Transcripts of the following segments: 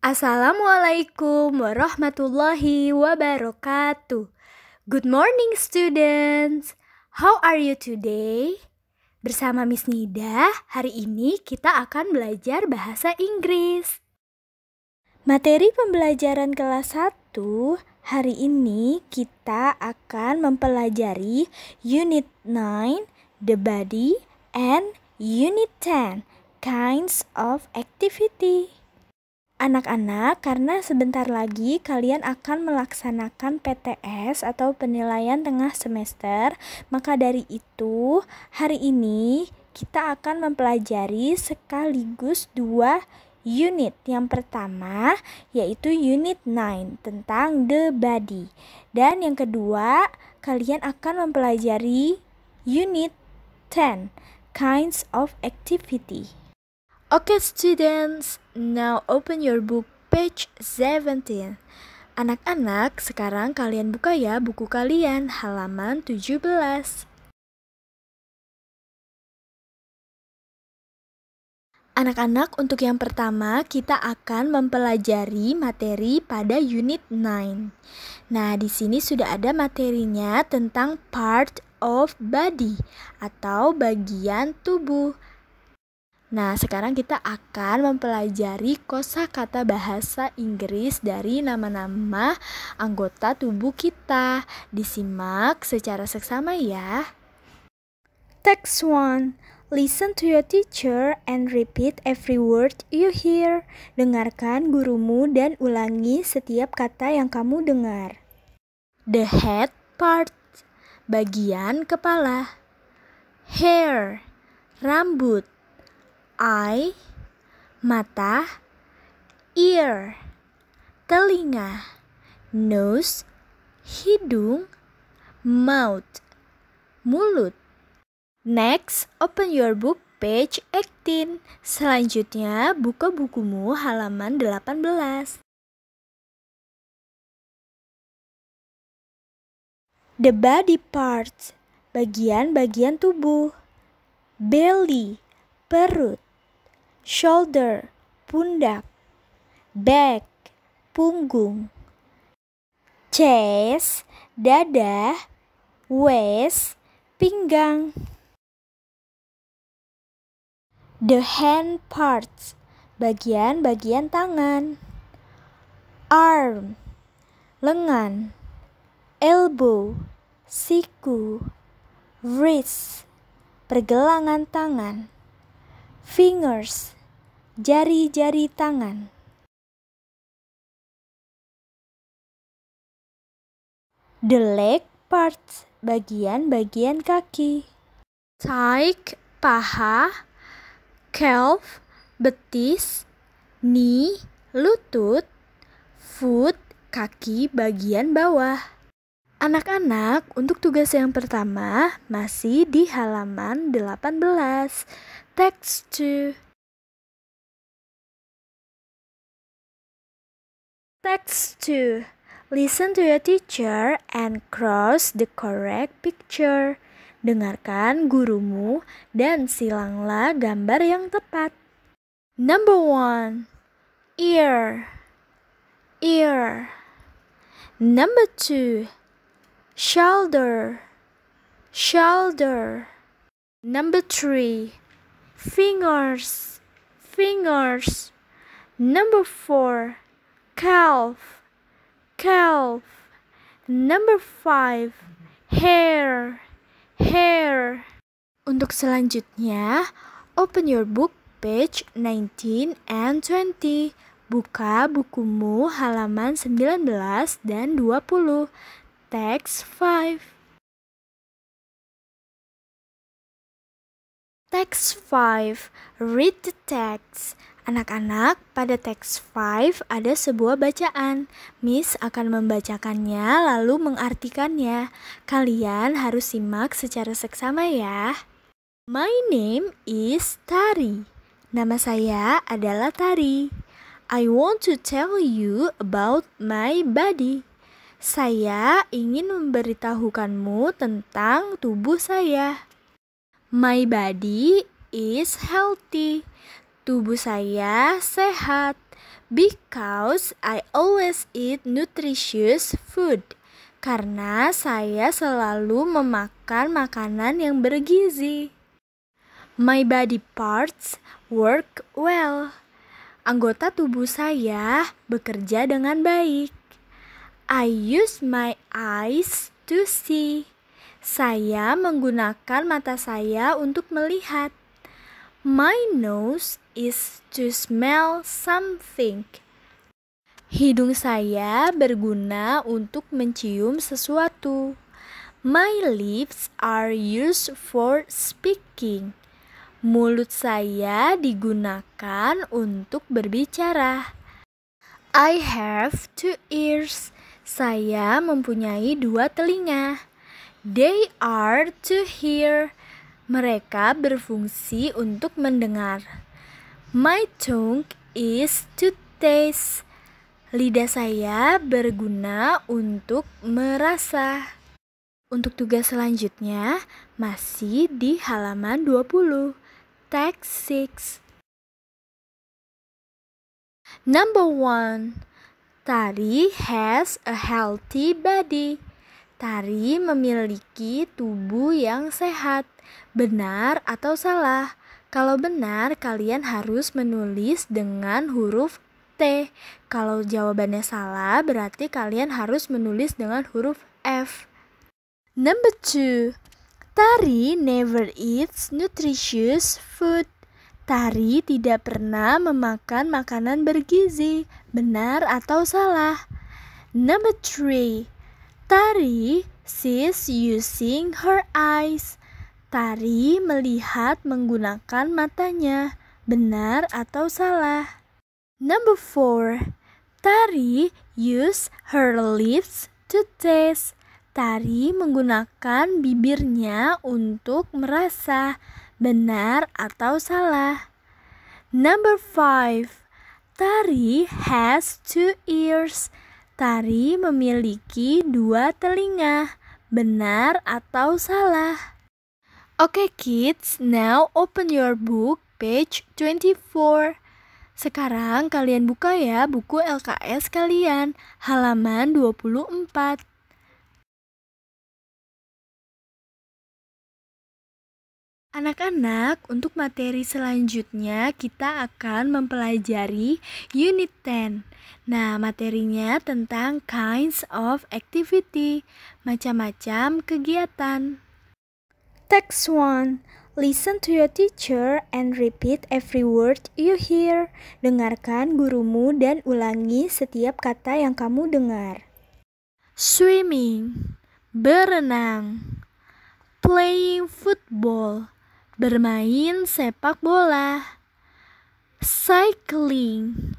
Assalamualaikum warahmatullahi wabarakatuh. Good morning students. How are you today? Bersama Miss Nida, hari ini kita akan belajar bahasa Inggris. Materi pembelajaran kelas 1 Hari ini kita akan mempelajari Unit 9, The Body, and Unit 10, Kinds of Activity. Anak-anak, karena sebentar lagi kalian akan melaksanakan PTS atau penilaian tengah semester, maka dari itu hari ini kita akan mempelajari sekaligus dua unit. Yang pertama yaitu unit 9 tentang the body. Dan yang kedua, kalian akan mempelajari unit 10 kinds of activity. Okay students, now open your book page 17. Anak-anak, sekarang kalian buka ya buku kalian halaman 17. Anak-anak, untuk yang pertama kita akan mempelajari materi pada unit 9. Nah, di sini sudah ada materinya tentang part of body atau bagian tubuh. Nah, sekarang kita akan mempelajari kosakata bahasa Inggris dari nama-nama anggota tubuh kita. Disimak secara seksama ya. Text 1. Listen to your teacher and repeat every word you hear. Dengarkan gurumu dan ulangi setiap kata yang kamu dengar. The head part bagian kepala. Hair rambut eye mata, ear telinga, nose hidung, mouth mulut. Next, open your book page 18. Selanjutnya, buka bukumu halaman 18. The body parts, bagian-bagian tubuh. Belly, perut shoulder, pundak, back, punggung, chest, dada, waist, pinggang. The hand parts, bagian-bagian tangan. Arm, lengan, elbow, siku, wrist, pergelangan tangan. Fingers, jari-jari tangan. The leg parts, bagian-bagian kaki. Thigh, paha, calf, betis, knee, lutut, foot, kaki bagian bawah. Anak-anak, untuk tugas yang pertama masih di halaman 18. Text 2. Text 2. Listen to your teacher and cross the correct picture. Dengarkan gurumu dan silanglah gambar yang tepat. Number 1. Ear. Ear. Number 2. Shoulder. Shoulder. Number 3. Fingers. Fingers. Number 4 calf calf number five hair hair untuk selanjutnya open your book page 19 and 20 Buka bukumu halaman 19 dan 20. Teks 5. Text 5. Read the text. Anak-anak, pada teks 5 ada sebuah bacaan. Miss akan membacakannya lalu mengartikannya. Kalian harus simak secara seksama ya. My name is Tari. Nama saya adalah Tari. I want to tell you about my body. Saya ingin memberitahukanmu tentang tubuh saya. My body is healthy. Tubuh saya sehat because I always eat nutritious food. Karena saya selalu memakan makanan yang bergizi. My body parts work well. Anggota tubuh saya bekerja dengan baik. I use my eyes to see. Saya menggunakan mata saya untuk melihat. My nose is to smell something. Hidung saya berguna untuk mencium sesuatu. My lips are used for speaking. Mulut saya digunakan untuk berbicara. I have two ears. Saya mempunyai dua telinga. They are to hear. Mereka berfungsi untuk mendengar. My tongue is to taste. Lidah saya berguna untuk merasa. Untuk tugas selanjutnya masih di halaman 20, text 6. Number 1. Tari has a healthy body. Tari memiliki tubuh yang sehat. Benar atau salah? Kalau benar, kalian harus menulis dengan huruf T. Kalau jawabannya salah, berarti kalian harus menulis dengan huruf F. Number two, Tari never eats nutritious food. Tari tidak pernah memakan makanan bergizi. Benar atau salah? Number three. Tari sees using her eyes. Tari melihat menggunakan matanya. Benar atau salah? Number four, Tari use her lips to taste. Tari menggunakan bibirnya untuk merasa. Benar atau salah? Number five, Tari has two ears. Tari memiliki dua telinga. Benar atau salah? Oke okay, kids, now open your book page 24. Sekarang kalian buka ya buku LKS kalian, halaman 24. Anak-anak, untuk materi selanjutnya kita akan mempelajari unit 10. Nah, materinya tentang kinds of activity, macam-macam kegiatan. Text 1. Listen to your teacher and repeat every word you hear. Dengarkan gurumu dan ulangi setiap kata yang kamu dengar. Swimming, berenang, playing football, bermain sepak bola, cycling,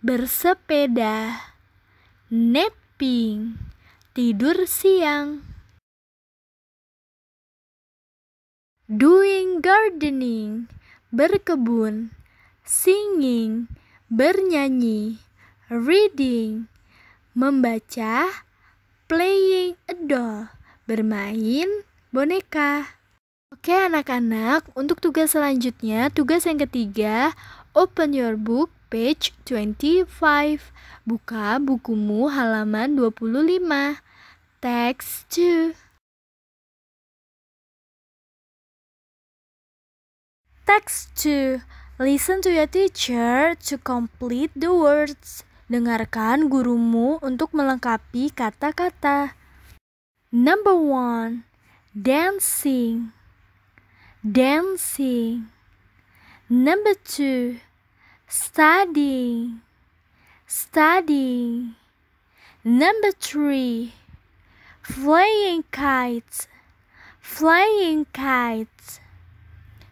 bersepeda, napping, tidur siang, doing gardening, berkebun, singing, bernyanyi, reading, membaca, playing a doll, bermain boneka. Oke anak-anak, untuk tugas selanjutnya, tugas yang ketiga, open your book page 25. Buka bukumu halaman 25. Text 2. Text 2. Listen to your teacher to complete the words. Dengarkan gurumu untuk melengkapi kata-kata. Number 1. Dancing. dancing. Number two, study, study. Number three, flying kites, flying kites.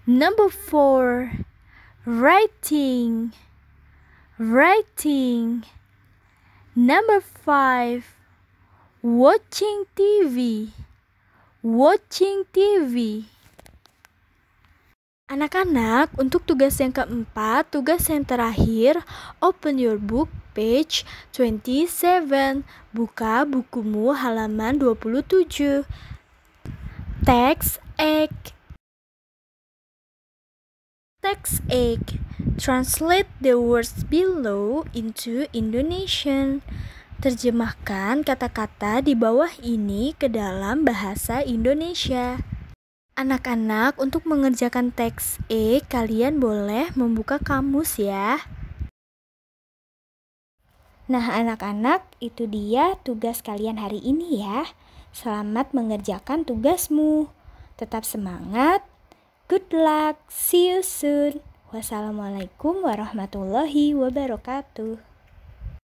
Number four, writing, writing. Number five, watching TV, watching TV. Anak-anak, untuk tugas yang keempat, tugas yang terakhir, open your book page 27. Buka bukumu halaman 27. Text egg. Text egg. Translate the words below into Indonesian. Terjemahkan kata-kata di bawah ini ke dalam bahasa Indonesia. Anak-anak, untuk mengerjakan teks E, kalian boleh membuka kamus ya. Nah, anak-anak, itu dia tugas kalian hari ini ya. Selamat mengerjakan tugasmu. Tetap semangat. Good luck. See you soon. Wassalamualaikum warahmatullahi wabarakatuh.